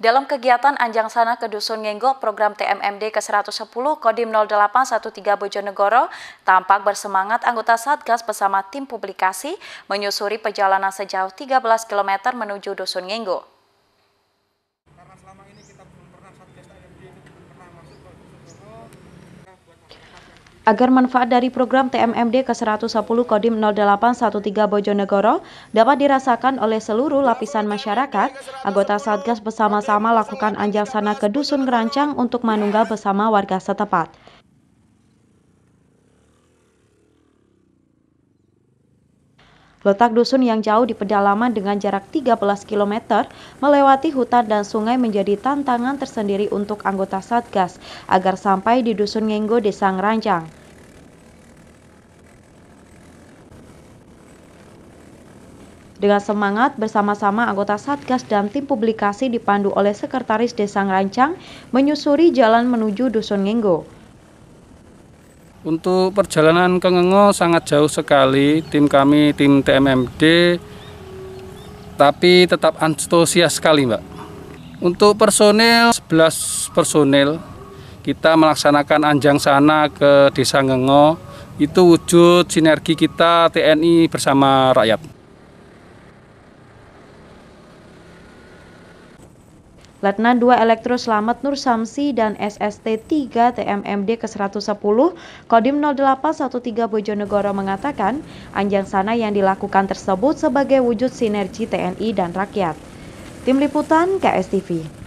Dalam kegiatan Anjang Sana ke Dusun Ngenggok, program TMMD ke-110 Kodim 0813 Bojonegoro tampak bersemangat anggota Satgas bersama tim publikasi menyusuri perjalanan sejauh 13 km menuju Dusun Ngenggok. agar manfaat dari program TMMD ke-110 Kodim 0813 Bojonegoro dapat dirasakan oleh seluruh lapisan masyarakat, anggota Satgas bersama-sama lakukan sana ke Dusun Ngerancang untuk manunggal bersama warga setempat. Letak dusun yang jauh di pedalaman dengan jarak 13 km melewati hutan dan sungai menjadi tantangan tersendiri untuk anggota Satgas agar sampai di dusun Ngenggo Desa Ngeranjang. Dengan semangat bersama-sama anggota Satgas dan tim publikasi dipandu oleh Sekretaris Desa Ngerancang menyusuri jalan menuju Dusun Ngenggo. Untuk perjalanan ke Ngengo sangat jauh sekali tim kami tim TMMD tapi tetap antusias sekali Mbak. Untuk personil 11 personil kita melaksanakan anjang sana ke Desa Ngengo itu wujud sinergi kita TNI bersama rakyat. Letnan 2 Elektro Selamat Nur Samsi dan SST 3 TMMD ke-110 Kodim 0813 Bojonegoro mengatakan anjang sana yang dilakukan tersebut sebagai wujud sinergi TNI dan rakyat. Tim Liputan KSTV